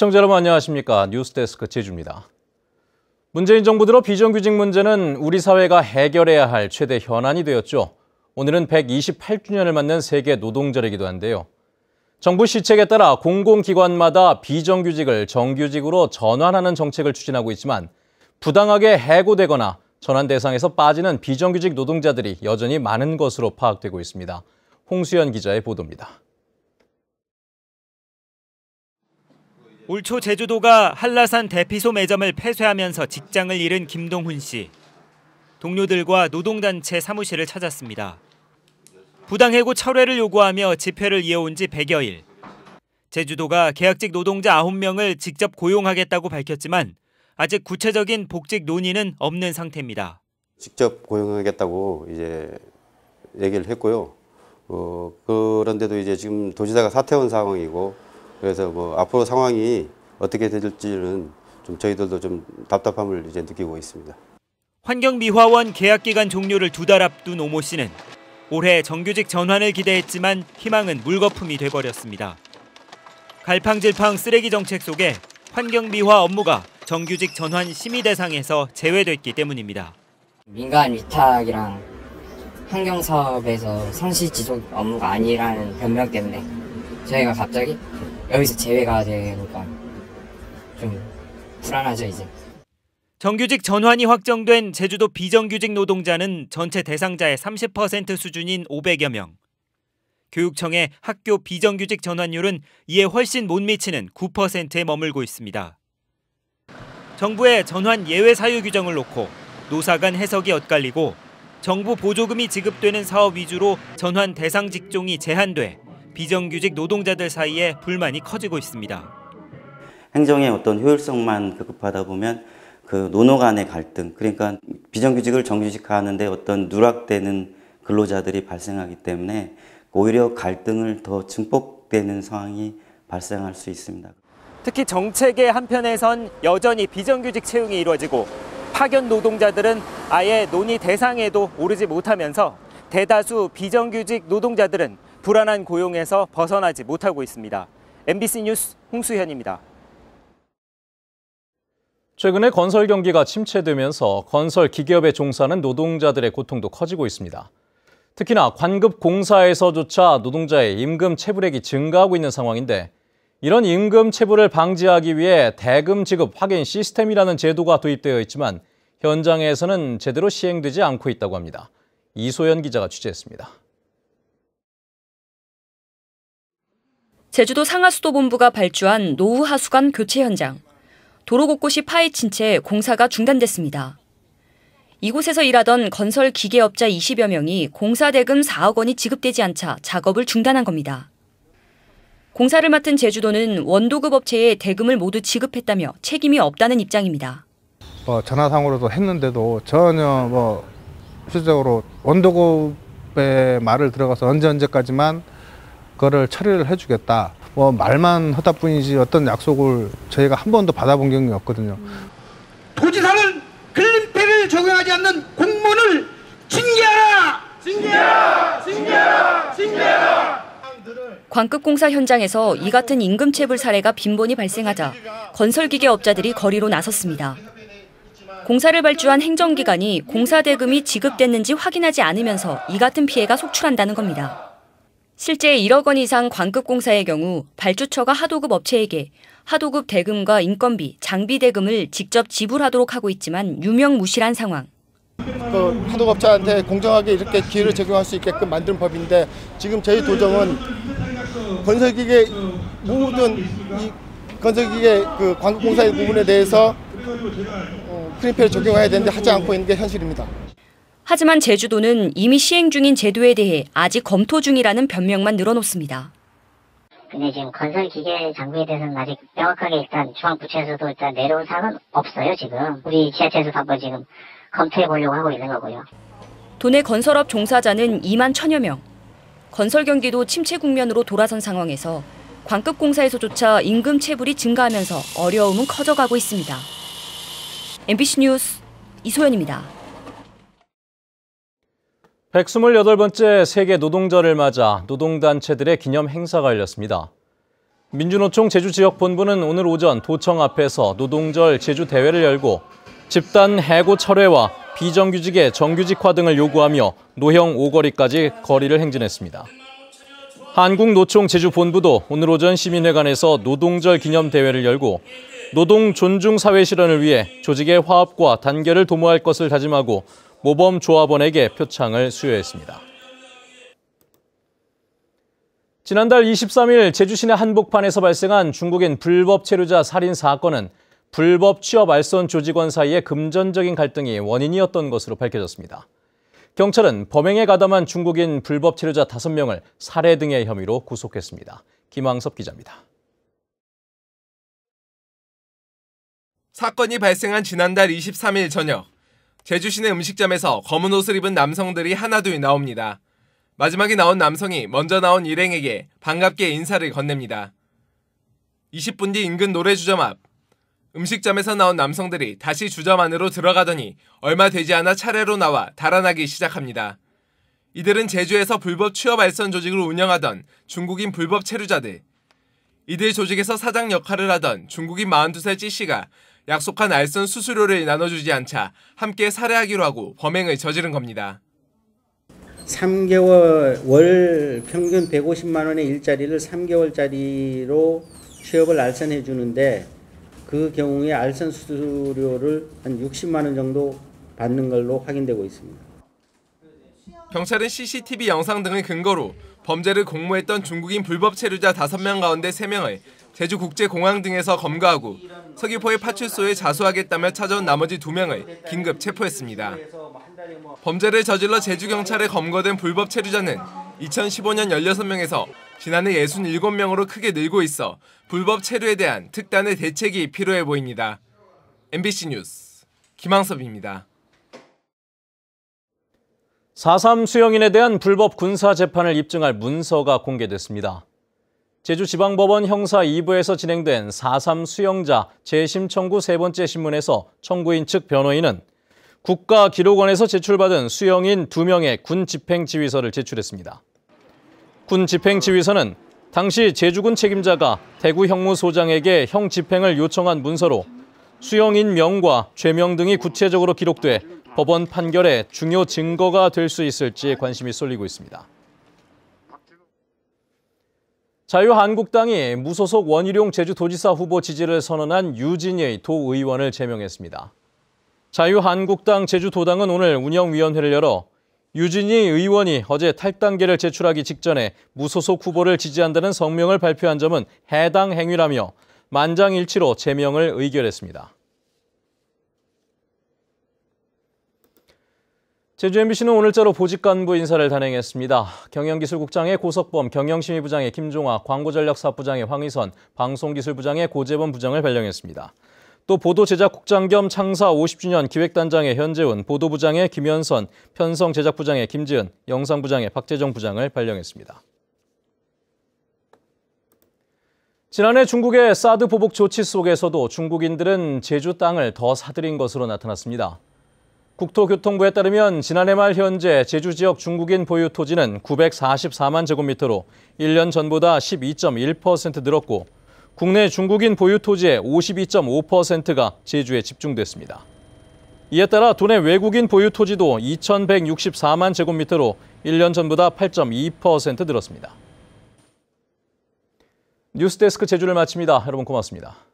시청자 여러분 안녕하십니까. 뉴스데스크 제주입니다. 문재인 정부 들어 비정규직 문제는 우리 사회가 해결해야 할 최대 현안이 되었죠. 오늘은 128주년을 맞는 세계 노동절이기도 한데요. 정부 시책에 따라 공공기관마다 비정규직을 정규직으로 전환하는 정책을 추진하고 있지만 부당하게 해고되거나 전환 대상에서 빠지는 비정규직 노동자들이 여전히 많은 것으로 파악되고 있습니다. 홍수연 기자의 보도입니다. 올초 제주도가 한라산 대피소 매점을 폐쇄하면서 직장을 잃은 김동훈 씨. 동료들과 노동단체 사무실을 찾았습니다. 부당해고 철회를 요구하며 집회를 이어온 지 100여일. 제주도가 계약직 노동자 9명을 직접 고용하겠다고 밝혔지만 아직 구체적인 복직 논의는 없는 상태입니다. 직접 고용하겠다고 이제 얘기를 했고요. 어, 그런데도 이제 지금 도지사가 사퇴한 상황이고 그래서 뭐 앞으로 상황이 어떻게 될지는 좀 저희들도 좀 답답함을 이제 느끼고 있습니다. 환경미화원 계약 기간 종료를 두 달 앞둔 오모 씨는 올해 정규직 전환을 기대했지만 희망은 물거품이 돼버렸습니다. 갈팡질팡 쓰레기 정책 속에 환경미화 업무가 정규직 전환 심의 대상에서 제외됐기 때문입니다. 민간 위탁이랑 환경 사업에서 상시 지속 업무가 아니라는 변명 때문에 저희가 갑자기 여기서 제외가 되니까 좀 불안하죠 이제. 정규직 전환이 확정된 제주도 비정규직 노동자는 전체 대상자의 30% 수준인 500여 명. 교육청의 학교 비정규직 전환율은 이에 훨씬 못 미치는 9%에 머물고 있습니다. 정부의 전환 예외 사유 규정을 놓고 노사 간 해석이 엇갈리고 정부 보조금이 지급되는 사업 위주로 전환 대상 직종이 제한돼 비정규직 노동자들 사이에 불만이 커지고 있습니다. 행정의 어떤 효율성만 급급하다 보면 그 노노 간의 갈등, 그러니까 비정규직을 정규직화하는데 어떤 누락되는 근로자들이 발생하기 때문에 오히려 갈등을 더 증폭되는 상황이 발생할 수 있습니다. 특히 정책의 한편에선 여전히 비정규직 채용이 이루어지고 파견 노동자들은 아예 논의 대상에도 오르지 못하면서 대다수 비정규직 노동자들은 불안한 고용에서 벗어나지 못하고 있습니다. MBC 뉴스 홍수현입니다. 최근에 건설 경기가 침체되면서 건설 기계업에 종사하는 노동자들의 고통도 커지고 있습니다. 특히나 관급 공사에서조차 노동자의 임금 체불액이 증가하고 있는 상황인데 이런 임금 체불을 방지하기 위해 대금 지급 확인 시스템이라는 제도가 도입되어 있지만 현장에서는 제대로 시행되지 않고 있다고 합니다. 이소연 기자가 취재했습니다. 제주도 상하수도본부가 발주한 노후하수관 교체 현장. 도로 곳곳이 파헤친 채 공사가 중단됐습니다. 이곳에서 일하던 건설 기계업자 20여 명이 공사 대금 4억 원이 지급되지 않자 작업을 중단한 겁니다. 공사를 맡은 제주도는 원도급 업체에 대금을 모두 지급했다며 책임이 없다는 입장입니다. 뭐 전화상으로도 했는데도 전혀 뭐실적으로 원도급의 말을 들어가서 언제 언제까지만 그거를 처리를 해주겠다. 뭐 말만 하다 뿐이지 어떤 약속을 저희가 한 번도 받아본 경이 없거든요. 도지사는 글림패를 적용하지 않는 공무원을 징계하라! 징계하라! 징계하라! 징계하라! 광급공사 현장에서 이 같은 임금체불 사례가 빈번히 발생하자 건설기계 업자들이 거리로 나섰습니다. 공사를 발주한 행정기관이 공사 대금이 지급됐는지 확인하지 않으면서 이 같은 피해가 속출한다는 겁니다. 실제 1억 원 이상 광급 공사의 경우 발주처가 하도급 업체에게 하도급 대금과 인건비, 장비 대금을 직접 지불하도록 하고 있지만 유명무실한 상황. 그하도급업한테 공정하게 이렇게 기회를 제공할 수 있게끔 만든 법인데 지금 저희 도정은 건설기계 모든 이 건설기계 그 광급공사의 부분에 대해서 어, 크림페를 적용해야 되는데 하지 않고 있는 게 현실입니다. 하지만 제주도는 이미 시행 중인 제도에 대해 아직 검토 중이라는 변명만 늘어놓습니다. 근데 지금 건설 기계 장비에 대해서는 아직 명확하게 일단 중앙부처에서도 일단 내려온 사항은 없어요, 지금. 우리 지하철에서 한번 지금 검토해 보려고 하고 있는 거고요. 도내 건설업 종사자는 2만 천여 명. 건설 경기도 침체 국면으로 돌아선 상황에서 관급 공사에서조차 임금 체불이 증가하면서 어려움은 커져가고 있습니다. MBC 뉴스 이소연입니다. 128번째 세계 노동절을 맞아 노동단체들의 기념 행사가 열렸습니다. 민주노총 제주지역본부는 오늘 오전 도청 앞에서 노동절 제주대회를 열고 집단 해고 철회와 비정규직의 정규직화 등을 요구하며 노형 오거리까지 거리를 행진했습니다. 한국노총 제주본부도 오늘 오전 시민회관에서 노동절 기념 대회를 열고 노동 존중 사회 실현을 위해 조직의 화합과 단결을 도모할 것을 다짐하고 모범 조합원에게 표창을 수여했습니다. 지난달 23일 제주시내 한복판에서 발생한 중국인 불법 체류자 살인 사건은 불법 취업 알선 조직원 사이의 금전적인 갈등이 원인이었던 것으로 밝혀졌습니다. 경찰은 범행에 가담한 중국인 불법 체류자 5명을 살해 등의 혐의로 구속했습니다. 김황섭 기자입니다. 사건이 발생한 지난달 23일 저녁 제주시내 음식점에서 검은 옷을 입은 남성들이 하나둘 나옵니다. 마지막에 나온 남성이 먼저 나온 일행에게 반갑게 인사를 건넵니다. 20분 뒤 인근 노래 주점 앞 음식점에서 나온 남성들이 다시 주점 안으로 들어가더니 얼마 되지 않아 차례로 나와 달아나기 시작합니다. 이들은 제주에서 불법 취업 알선 조직을 운영하던 중국인 불법 체류자들. 이들 조직에서 사장 역할을 하던 중국인 42살 찌씨가 약속한 알선 수수료를 나눠주지 않자 함께 살해하기로 하고 범행을 저지른 겁니다. 3개월 월 평균 150만 원의 일자리를 3개월짜리로 취업을 알선해 주는데 그 경우에 알선 수수료를 한 60만 원 정도 받는 걸로 확인되고 있습니다. 경찰은 CCTV 영상 등을 근거로 범죄를 공모했던 중국인 불법 체류자 5명 가운데 3명을 제주국제공항 등에서 검거하고 서귀포의 파출소에 자수하겠다며 찾아온 나머지 두 명을 긴급 체포했습니다. 범죄를 저질러 제주경찰에 검거된 불법 체류자는 2015년 16명에서 지난해 67명으로 크게 늘고 있어 불법 체류에 대한 특단의 대책이 필요해 보입니다. MBC 뉴스 김항섭입니다. 4.3 수용인에 대한 불법 군사 재판을 입증할 문서가 공개됐습니다. 제주지방법원 형사 2부에서 진행된 4.3 수용자 재심 청구 세 번째 신문에서 청구인 측 변호인은 국가기록원에서 제출받은 수용인 2명의 군 집행지휘서를 제출했습니다. 군 집행지휘서는 당시 제주군 책임자가 대구 형무소장에게 형 집행을 요청한 문서로 수용인 명과 죄명 등이 구체적으로 기록돼 법원 판결에 중요 증거가 될 수 있을지 관심이 쏠리고 있습니다. 자유한국당이 무소속 원희룡 제주도지사 후보 지지를 선언한 유진예 도의원을 제명했습니다. 자유한국당 제주도당은 오늘 운영위원회를 열어 유진희 의원이 어제 탈당계를 제출하기 직전에 무소속 후보를 지지한다는 성명을 발표한 점은 해당 행위라며 만장일치로 제명을 의결했습니다. 제주 MBC는 오늘자로 보직 간부 인사를 단행했습니다. 경영기술국장의 고석범, 경영심의부장의 김종아, 광고전략사업부장의 황의선, 방송기술부장의 고재범 부장을 발령했습니다. 또 보도제작국장 겸 창사 50주년 기획단장의 현재훈, 보도부장의 김현선, 편성제작부장의 김지은, 영상부장의 박재정 부장을 발령했습니다. 지난해 중국의 사드 보복 조치 속에서도 중국인들은 제주 땅을 더 사들인 것으로 나타났습니다. 국토교통부에 따르면 지난해 말 현재 제주 지역 중국인 보유 토지는 944만 제곱미터로 1년 전보다 12.1% 늘었고 국내 중국인 보유 토지의 52.5%가 제주에 집중됐습니다. 이에 따라 도내 외국인 보유 토지도 2,164만 제곱미터로 1년 전보다 8.2% 늘었습니다. 뉴스데스크 제주를 마칩니다. 여러분 고맙습니다.